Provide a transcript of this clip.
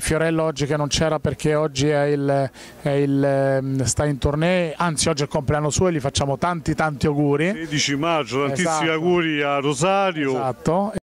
Fiorello oggi che non c'era perché oggi è il, è il, ehm, sta in tournée, anzi oggi è il compleanno suo e gli facciamo tanti tanti auguri. 16 maggio, tantissimi esatto. auguri a Rosario. Esatto.